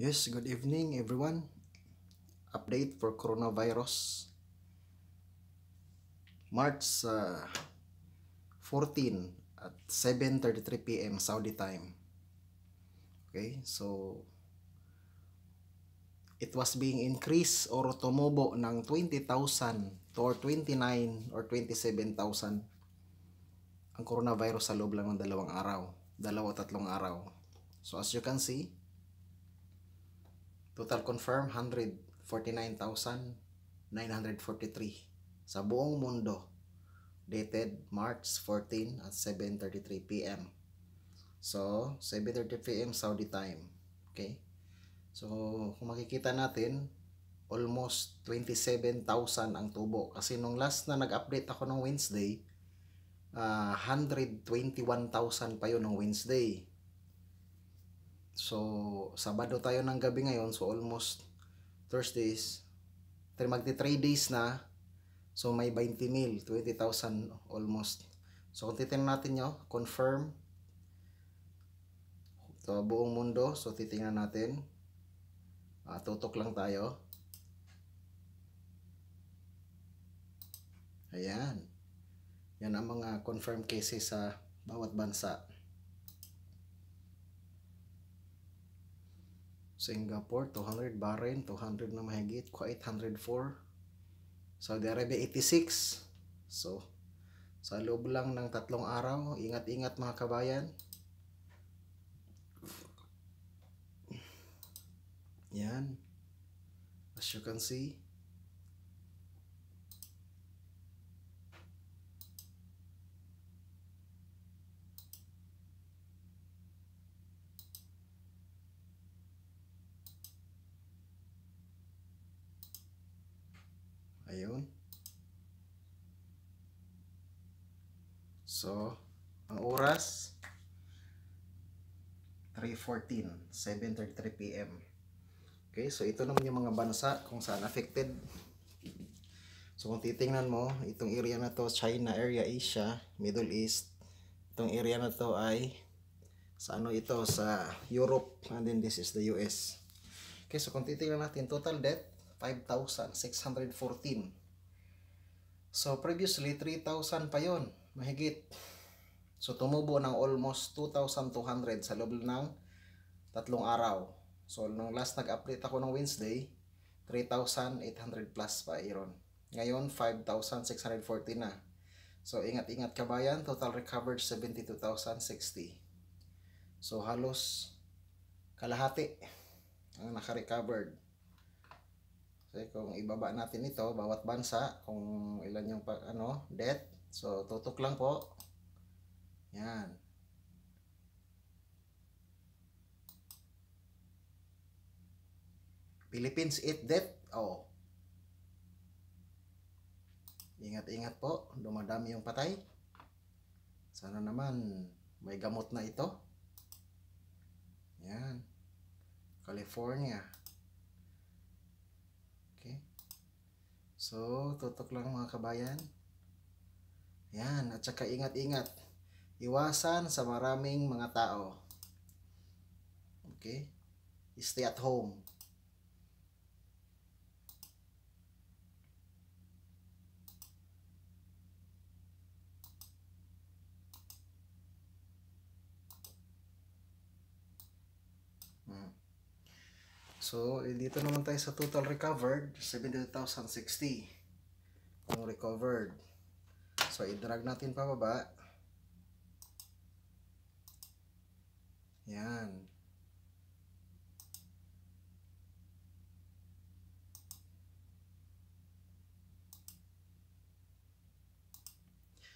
Yes, good evening everyone. Update for coronavirus. March uh, 14 at 7.33 p.m. Saudi time. Okay, so it was being increased or tumubo ng 20,000 or 29 or 27,000 ang coronavirus sa loob lang ng dalawang araw. Dalawa tatlong araw. So as you can see, Total confirm, 149,943 sa buong mundo. Dated March 14 at 7.33 p.m. So, 7.30 p.m. Saudi time. Okay? So, kung makikita natin, almost 27,000 ang tubo. Kasi nung last na nag-update ako nung Wednesday, uh, ah, 121,000 pa 'yon nung Wednesday. So, Sabado tayo ng gabi ngayon. So, almost Thursdays. Magti 3 days na. So, may 20 mil. 20,000 almost. So, kung titignan natin nyo, confirm. So, buong mundo. So, titingnan natin. Uh, tutok lang tayo. Ayan. Yan ang mga confirm cases sa bawat bansa. Singapore 200 Bahrain 200 na mahigit Kuwait 104 Saudi Arabia 86 so sa loob lang ng tatlong araw ingat-ingat mga kabayan yan as you can see Ayun. So, ang oras, 3.14, 7.33 p.m. Okay, so ito naman yung mga bansa kung saan affected. So kung titingnan mo, itong area na to, China area, Asia, Middle East, itong area na to ay sa ano ito, sa Europe, and then this is the US. Okay, so kung titingnan natin, total death, 5,614. So previously 3,000 pa yon mahigit. So tumubo ng almost 2,200 sa loob ng tatlong araw. So nung last nag-update ako ng Wednesday, 3,800 plus pa iron. Ngayon 5,614 na. So ingat-ingat kabayan, total recovered 72,060. So halos kalahati ang naka-recovered. Kasi kung ibaba natin ito, bawat bansa, kung ilan yung ano, debt. So, tutok lang po. Yan. Philippines 8 debt. Oh. Ingat-ingat po. Dumadami yung patay. Sana naman may gamot na ito. Yan. California. So, tutok lang mga kabayan. Yan, at saka ingat-ingat. Iwasan sa maraming mga tao. Okay? Stay at home. So, eh, dito naman tayo sa total recovered, 70,060 kung recovered. So, i-drag natin pababa. Yan.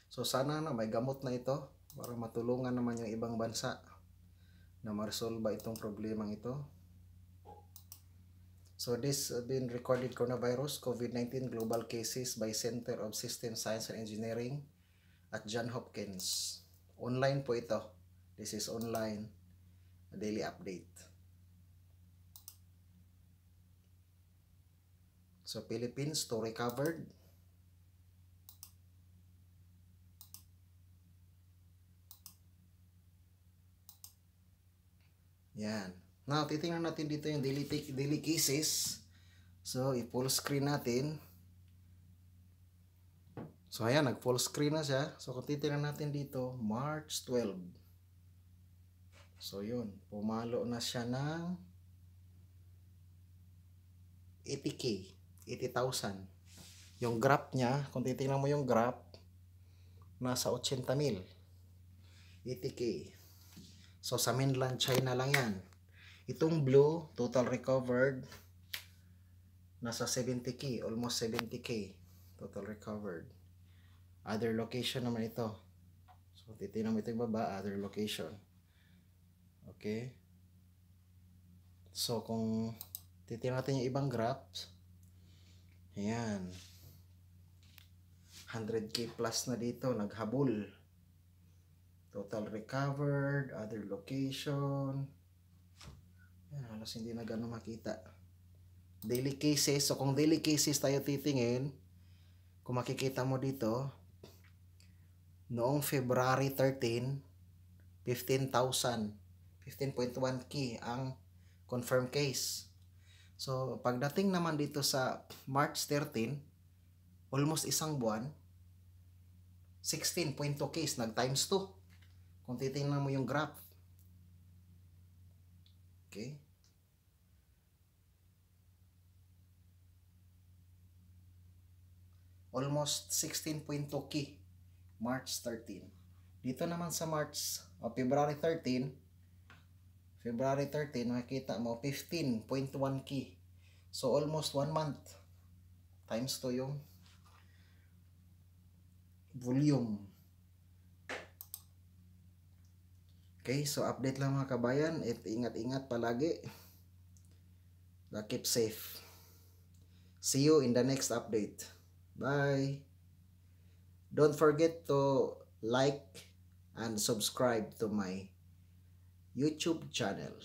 So, sana na ano, may gamot na ito para matulungan naman yung ibang bansa na ma-resolve itong problemang ito. So this uh, been recorded coronavirus COVID-19 global cases by Center of System Science and Engineering at John Hopkins. Online po ito. This is online daily update. So Philippines to recovered. Yan. Now, titingnan natin dito yung daily, take, daily cases. So, i-full screen natin. So, ayan, nag-full screen na siya. So, kung titingnan natin dito, March 12. So, yun. Pumalo na siya ng 80K. 80,000. Yung graph niya, kung titingnan mo yung graph, nasa 80,000. 80K. So, sa mainland China lang yan. Itong blue, total recovered, nasa 70k, almost 70k, total recovered. Other location naman ito. So, titignan mo ito yung baba, other location. Okay. So, kung titignan natin yung ibang graphs, ayan, 100k plus na dito, naghabol. Total recovered, other location, yan, halos hindi na gano'n makita. Daily cases. So, kung daily cases tayo titingin, kung makikita mo dito, noong February 13, 15,000. 15.1K ang confirmed case. So, pagdating naman dito sa March 13, almost isang buwan, 16.2 case, nag times 2. Kung titingnan mo yung graph. Okay. almost 16.2 k March 13. Dito naman sa March o oh, February 13, February 13 makikita mo 15.1 k So almost 1 month times to yung volume. Okay, so update lang mga kabayan at ingat-ingat palagi. So keep safe. See you in the next update. Bye. Don't forget to like and subscribe to my YouTube channel.